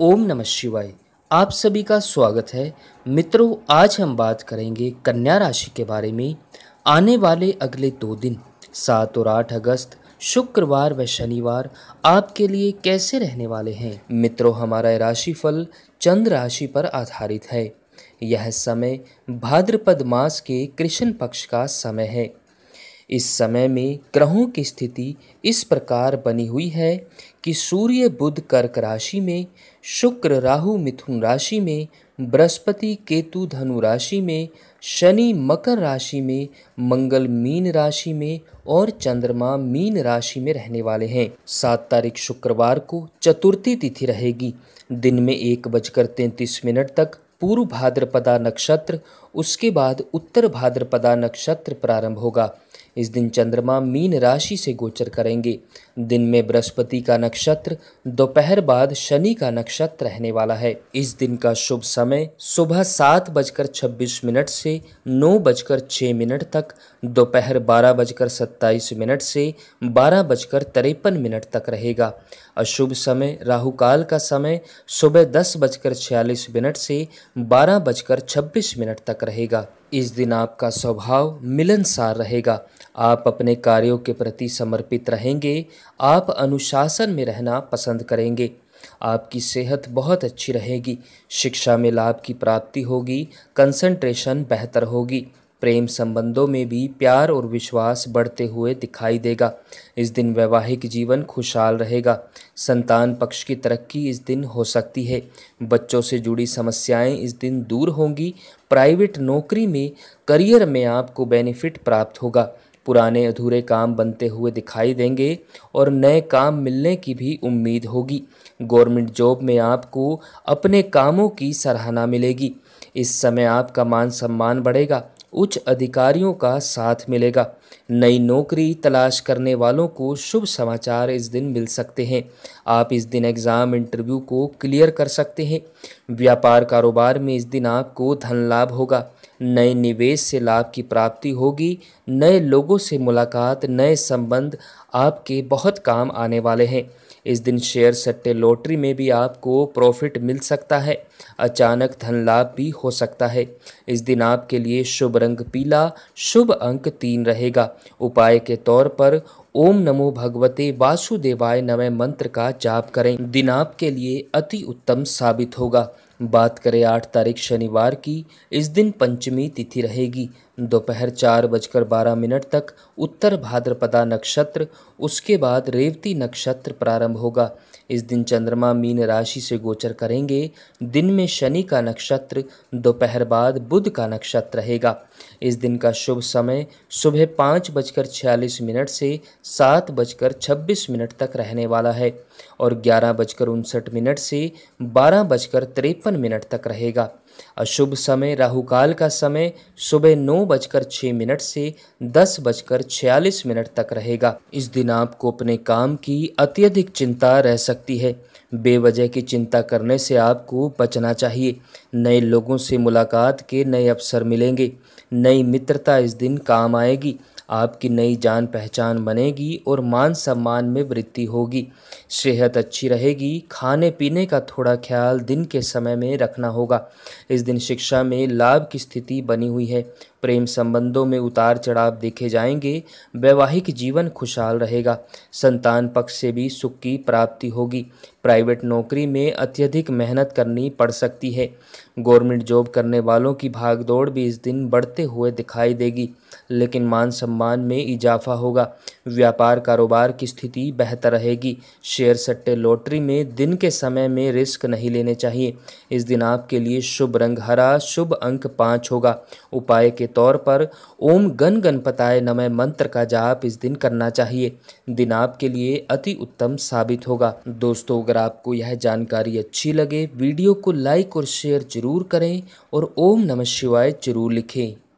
ओम नमः शिवाय आप सभी का स्वागत है मित्रों आज हम बात करेंगे कन्या राशि के बारे में आने वाले अगले दो दिन सात और आठ अगस्त शुक्रवार व शनिवार आपके लिए कैसे रहने वाले हैं मित्रों हमारा राशिफल चंद्र राशि पर आधारित है यह समय भाद्रपद मास के कृष्ण पक्ष का समय है इस समय में ग्रहों की स्थिति इस प्रकार बनी हुई है कि सूर्य बुध कर्क राशि में शुक्र राहु मिथुन राशि में बृहस्पति केतु धनु राशि में शनि मकर राशि में मंगल मीन राशि में और चंद्रमा मीन राशि में रहने वाले हैं सात तारीख शुक्रवार को चतुर्थी तिथि रहेगी दिन में एक बजकर तैंतीस मिनट तक पूर्व भाद्रपदा नक्षत्र उसके बाद उत्तर भाद्रपदा नक्षत्र प्रारंभ होगा इस दिन चंद्रमा मीन राशि से गोचर करेंगे दिन में बृहस्पति का नक्षत्र दोपहर बाद शनि का नक्षत्र रहने वाला है इस दिन का शुभ समय सुबह सात बजकर छब्बीस मिनट से नौ बजकर छः मिनट तक दोपहर बारह बजकर सत्ताईस मिनट से बारह बजकर तिरपन मिनट तक रहेगा अशुभ समय राहुकाल का समय सुबह दस बजकर छियालीस मिनट से बारह बजकर छब्बीस मिनट तक रहेगा इस दिन आपका स्वभाव मिलनसार रहेगा आप अपने कार्यों के प्रति समर्पित रहेंगे आप अनुशासन में रहना पसंद करेंगे आपकी सेहत बहुत अच्छी रहेगी शिक्षा में लाभ की प्राप्ति होगी कंसंट्रेशन बेहतर होगी प्रेम संबंधों में भी प्यार और विश्वास बढ़ते हुए दिखाई देगा इस दिन वैवाहिक जीवन खुशहाल रहेगा संतान पक्ष की तरक्की इस दिन हो सकती है बच्चों से जुड़ी समस्याएं इस दिन दूर होंगी प्राइवेट नौकरी में करियर में आपको बेनिफिट प्राप्त होगा पुराने अधूरे काम बनते हुए दिखाई देंगे और नए काम मिलने की भी उम्मीद होगी गवर्नमेंट जॉब में आपको अपने कामों की सराहना मिलेगी इस समय आपका मान सम्मान बढ़ेगा उच्च अधिकारियों का साथ मिलेगा नई नौकरी तलाश करने वालों को शुभ समाचार इस दिन मिल सकते हैं आप इस दिन एग्ज़ाम इंटरव्यू को क्लियर कर सकते हैं व्यापार कारोबार में इस दिन आपको धन लाभ होगा नए निवेश से लाभ की प्राप्ति होगी नए लोगों से मुलाकात नए संबंध आपके बहुत काम आने वाले हैं इस दिन शेयर सट्टे लॉटरी में भी आपको प्रॉफिट मिल सकता है अचानक धन लाभ भी हो सकता है इस दिन आपके लिए शुभ रंग पीला शुभ अंक तीन रहेगा का उपाय के तौर पर ओम नमो भगवते वासुदेवाय नमः मंत्र का जाप करें दिन आपके लिए अति उत्तम साबित होगा बात करें आठ तारीख शनिवार की इस दिन पंचमी तिथि रहेगी दोपहर चार बजकर बारह मिनट तक उत्तर भाद्रपदा नक्षत्र उसके बाद रेवती नक्षत्र प्रारंभ होगा इस दिन चंद्रमा मीन राशि से गोचर करेंगे दिन में शनि का नक्षत्र दोपहर बाद बुध का नक्षत्र रहेगा इस दिन का शुभ समय सुबह पाँच बजकर छियालीस मिनट से सात बजकर छब्बीस मिनट तक रहने वाला है और ग्यारह बजकर उनसठ मिनट से बारह बजकर तिरपन मिनट तक रहेगा अशुभ समय राहुकाल का समय सुबह नौ बजकर छः मिनट से दस बजकर छियालीस मिनट तक रहेगा इस दिन आपको अपने काम की अत्यधिक चिंता रह सकती है बेवजह की चिंता करने से आपको बचना चाहिए नए लोगों से मुलाकात के नए अवसर मिलेंगे नई मित्रता इस दिन काम आएगी आपकी नई जान पहचान बनेगी और मान सम्मान में वृद्धि होगी सेहत अच्छी रहेगी खाने पीने का थोड़ा ख्याल दिन के समय में रखना होगा इस दिन शिक्षा में लाभ की स्थिति बनी हुई है प्रेम संबंधों में उतार चढ़ाव देखे जाएंगे वैवाहिक जीवन खुशहाल रहेगा संतान पक्ष से भी सुख की प्राप्ति होगी प्राइवेट नौकरी में अत्यधिक मेहनत करनी पड़ सकती है गवर्नमेंट जॉब करने वालों की भागदौड़ भी इस दिन बढ़ते हुए दिखाई देगी लेकिन मान सम्मान में इजाफा होगा व्यापार कारोबार की स्थिति बेहतर रहेगी शेयर सट्टे लॉटरी में दिन के समय में रिस्क नहीं लेने चाहिए इस दिन आपके लिए शुभ रंग हरा शुभ अंक पाँच होगा उपाय के तौर पर ओम गण गणपताय नमय मंत्र का जाप इस दिन करना चाहिए दिन आपके लिए अति उत्तम साबित होगा दोस्तों अगर आपको यह जानकारी अच्छी लगे वीडियो को लाइक और शेयर जरूर करें और ओम नमः शिवाय जरूर लिखें